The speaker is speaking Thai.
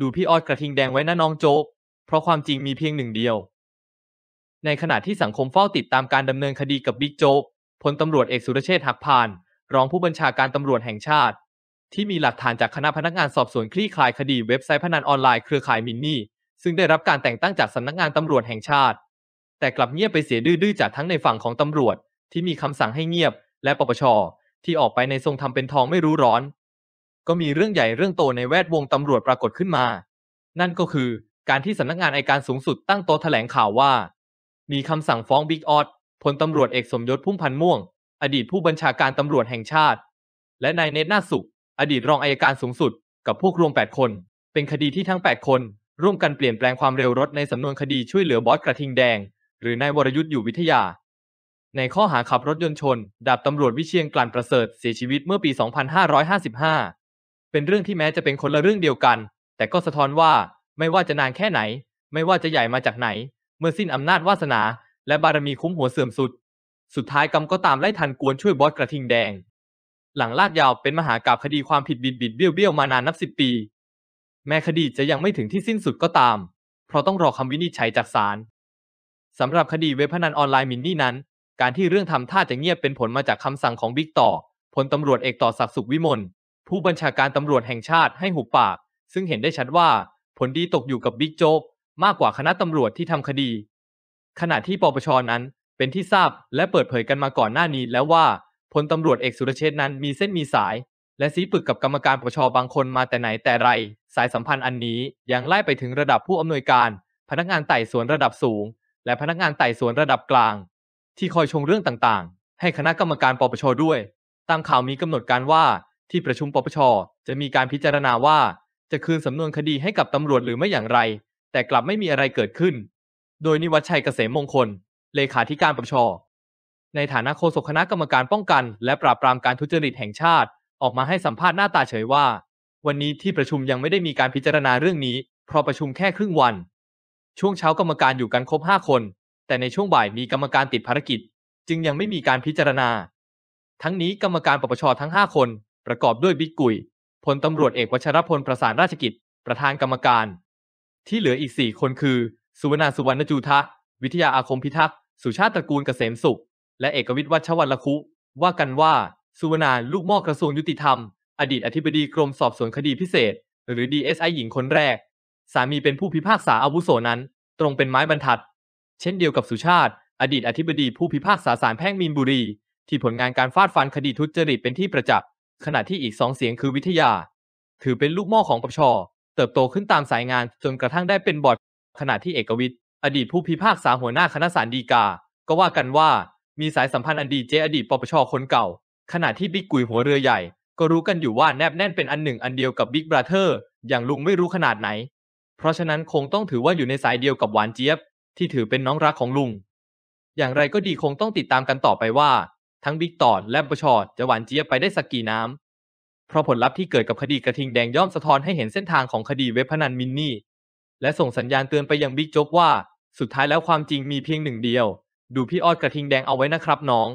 ดูพี่ออดกระทิงแดงไว้นะน้องโจ๊ก เพราะความจริงมีเพียงหนึ่งเดียว ในขณะที่สังคมเฝ้าติดตามการดำเนินคดีกับบิ๊กโจ๊กพลตำรวจเอกสุรเชษฐ์หักพาน รองผู้บัญชาการตำรวจแห่งชาติ ที่มีหลักฐานจากคณะพนักงานสอบสวนคลี่คลายคดีเว็บไซต์พนันออนไลน์เครือข่ายมินนี่ ซึ่งได้รับการแต่งตั้งจากสำนักงานตำรวจแห่งชาติ แต่กลับเงียบไปเสียดื้อจากทั้งในฝั่งของตำรวจ ที่มีคำสั่งให้เงียบ และปปช ที่ออกไปในทรงทำเป็นทองไม่รู้ร้อนก็มีเรื่องใหญ่เรื่องโตในแวดวงตำรวจปรากฏขึ้นมา นั่นก็คือการที่สำนักงานอัยการสูงสุดตั้งโต๊ะแถลงข่าวว่า มีคำสั่งฟ้องบิ๊กออดพลตำรวจเอกสมยศพุ่มพันธ์ม่วง อดีตผู้บัญชาการตำรวจแห่งชาติ และนายเนตรนาสุข อดีตรองอัยการสูงสุดกับพวกรวม8คน เป็นคดีที่ทั้ง 8 คนร่วมกันเปลี่ยนแปลงความเร็วรถในสำนวนคดีช่วยเหลือบอสกระทิงแดง หรือนายวรยุทธ์อยู่วิทยา ในข้อหาขับรถยนต์ชน ดาบตำรวจวิเชียงกลั่นประเสริฐเสียชีวิตเมื่อปี 2555เป็นเรื่องที่แม้จะเป็นคนละเรื่องเดียวกัน แต่ก็สะท้อนว่า ไม่ว่าจะนานแค่ไหน ไม่ว่าจะใหญ่มาจากไหน เมื่อสิ้นอำนาจวาสนา และบารมีคุ้มหัวเสื่อมสุด สุดท้ายกรรมก็ตามไล่ทันกวนช่วยบอสกระทิงแดง หลังลาดยาวเป็นมหากราบคดีความผิดบิดบิดเบี้ยวเบี้ยวมานานนับสิบปี แม้คดีจะยังไม่ถึงที่สิ้นสุดก็ตาม เพราะต้องรอคำวินิจฉัยจากศาล สำหรับคดีเว็บพนันออนไลน์มินนี่นั้น การที่เรื่องทำท่าจะเงียบเป็นผลมาจากคำสั่งของบิ๊กต่อพลตำรวจเอกต่อศักดิ์สุขวิมลผู้บัญชาการตำรวจแห่งชาติให้หุบปาก ซึ่งเห็นได้ชัดว่า ผลดีตกอยู่กับบิ๊กโจ๊กมากกว่าคณะตำรวจที่ทำคดี ขณะที่ปปชนั้นเป็นที่ทราบและเปิดเผยกันมาก่อนหน้านี้แล้วว่าพลตำรวจเอกสุรเชษนั้นมีเส้นมีสาย และซีปึกกับกรรมการปปชบางคนมาแต่ไหนแต่ไร สายสัมพันธ์อันนี้ ยังไล่ไปถึงระดับผู้อำนวยการ พนักงานไต่สวนระดับสูง และพนักงานไต่สวนระดับกลาง ที่คอยชงเรื่องต่างๆ ให้คณะกรรมการปปชด้วย ตามข่าวมีกำหนดการว่าที่ประชุมปปช จะมีการพิจารณาว่าจะคืนสำนวนคดีให้กับตำรวจหรือไม่อย่างไร แต่กลับไม่มีอะไรเกิดขึ้น โดยนิวัชชัยเกษมมงคล เลขาธิการปปช ในฐานะโฆษกคณะกรรมการป้องกัน และปราบปรามการทุจริตแห่งชาติ ออกมาให้สัมภาษณ์หน้าตาเฉยว่า วันนี้ที่ประชุมยังไม่ได้มีการพิจารณาเรื่องนี้ เพราะประชุมแค่ครึ่งวัน ช่วงเช้ากรรมการอยู่กันครบ5คน แต่ในช่วงบ่ายมีกรรมการติดภารกิจ จึงยังไม่มีการพิจารณา ทั้งนี้กรรมการปปช ทั้ง5คนประกอบด้วยบิ๊กกุยพลตำรวจเอกวชรพลประสานราชกิจประธานกรรมการ ที่เหลืออีก 4 คนคือ สุวรรณสุวรรณจูทะ วิทยาอาคมพิทักษ์ สุชาติตระกูลเกษมสุข และเอกวิทย์วัชวัลคุ ว่ากันว่า สุวรรณลูกมอกกระทรวงยุติธรรม อดีตอธิบดีกรมสอบสวนคดีพิเศษ หรือ DSI หญิงคนแรก สามีเป็นผู้พิพากษาอาวุโสนั้น ตรงเป็นไม้บรรทัด เช่นเดียวกับสุชาติ อดีตอธิบดีผู้พิพากษาศาลแพ่งมีนบุรีที่ผลงานการฟาดฟันคดีทุจริตเป็นที่ประจักษขณะที่อีกสองเสียงคือวิทยา ถือเป็นลูกม่อของปปช เติบโตขึ้นตามสายงานจนกระทั่งได้เป็นบอร์ดขณะที่เอกวิทย์อดีตผู้พิพากษาหัวหน้าคณะสารดีกา ก็ว่ากันว่า มีสายสัมพันธ์อันดีเจอดีตปปช คนเก่าขณะที่บิ๊กกุยหัวเรือใหญ่ ก็รู้กันอยู่ว่าแนบแน่นเป็นอันหนึ่งอันเดียวกับบิ๊กบราเธอร์ อย่างลุงไม่รู้ขนาดไหน เพราะฉะนั้นคงต้องถือว่าอยู่ในสายเดียวกับหวานเจี๊ยบที่ถือเป็นน้องรักของลุง อย่างไรก็ดีคงต้องติดตามกันต่อไปว่าทั้งบิ๊กต่อและประชอจะหวานเจี๊ยบไปได้สักกี่น้ำ เพราะผลลัพธ์ที่เกิดกับคดีกระทิงแดงย่อมสะท้อนให้เห็นเส้นทางของคดีเว็บพนันมินนี่ และส่งสัญญาณเตือนไปยังบิ๊กจ๊กว่า สุดท้ายแล้วความจริงมีเพียงหนึ่งเดียว ดูพี่ออดกระทิงแดงเอาไว้นะครับน้อง